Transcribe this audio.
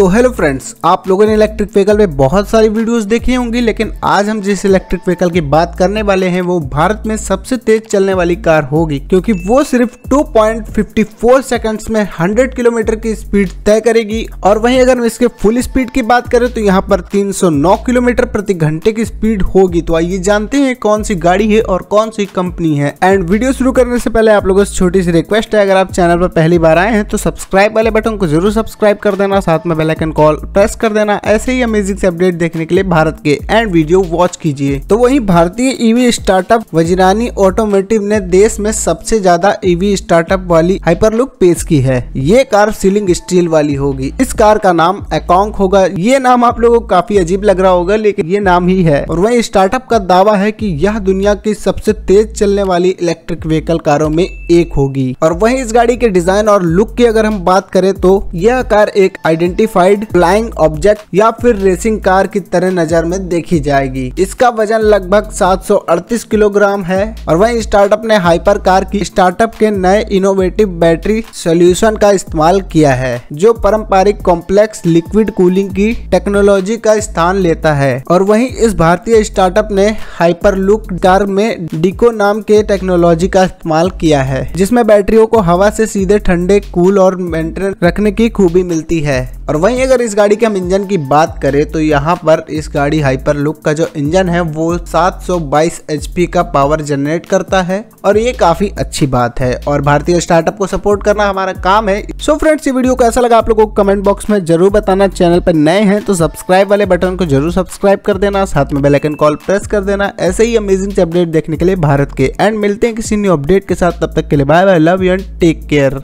so hello friends आप लोगों ने इलेक्ट्रिक व्हीकल में बहुत सारी वीडियोस देखी होंगी लेकिन आज हम जिस इलेक्ट्रिक व्हीकल की बात करने वाले हैं वो भारत में सबसे तेज चलने वाली कार होगी क्योंकि वो सिर्फ 2.54 सेकंड्स में 100 किलोमीटर की स्पीड तय करेगी और वहीं अगर हम इसके फुल स्पीड की बात करें तो यहाँ पर तीन किलोमीटर प्रति घंटे की स्पीड होगी तो आइए जानते हैं कौन सी गाड़ी है और कौन सी कंपनी है एंड वीडियो शुरू करने से पहले आप लोगों से छोटी सी रिक्वेस्ट है अगर आप चैनल पर पहली बार आए हैं तो सब्सक्राइब वाले बटन को जरूर सब्सक्राइब कर देना साथ में पहले बेल आइकन कॉल प्रेस कर देना ऐसे ही अमेजिंग से अपडेट देखने के लिए भारत के एंड वीडियो वॉच कीजिए तो वही भारतीय ईवी स्टार्टअप वजरानी ऑटोमेटिव ने देश में सबसे ज्यादा ईवी स्टार्टअप वाली हाइपरलुक पेश की है ये कार सीलिंग स्टील वाली होगी इस कार का नाम अकाउंक होगा ये नाम आप लोगों को काफी अजीब लग रहा होगा लेकिन ये नाम ही है और वही स्टार्टअप का दावा है की यह दुनिया की सबसे तेज चलने वाली इलेक्ट्रिक व्हीकल कारों में एक होगी और वही इस गाड़ी के डिजाइन और लुक की अगर हम बात करें तो यह कार एक आइडेंटिफाई मॉडिफाइड फ्लाइंग ऑब्जेक्ट या फिर रेसिंग कार की तरह नजर में देखी जाएगी इसका वजन लगभग 738 किलोग्राम है और वही स्टार्टअप ने हाइपर कार की स्टार्टअप के नए इनोवेटिव बैटरी सोल्यूशन का इस्तेमाल किया है जो पारंपरिक कॉम्प्लेक्स लिक्विड कूलिंग की टेक्नोलॉजी का स्थान लेता है और वही इस भारतीय स्टार्टअप ने हाइपर लुक कार में डिको नाम के टेक्नोलॉजी का इस्तेमाल किया है जिसमें बैटरियों को हवा से सीधे ठंडे कूल और मेंटेन रखने की खूबी मिलती है और वहीं अगर इस गाड़ी के हम इंजन की बात करें तो यहाँ पर इस गाड़ी हाइपर लुक का जो इंजन है वो 722 सौ का पावर जनरेट करता है और ये काफी अच्छी बात है और भारतीय स्टार्टअप को सपोर्ट करना हमारा काम है सो फ्रेंड्स ये वीडियो कैसा लगा आप लोगों को कमेंट बॉक्स में जरूर बताना चैनल पर नए हैं तो सब्सक्राइब वाले बटन को जरूर सब्सक्राइब कर देना साथ में बेलाइकन कॉल प्रेस कर देना ऐसे ही अमेजिंग अपडेट देखने के लिए भारत के एंड मिलते हैं किसी न्यू अपडेट के साथ तब तक के लिए bye bye love you and take care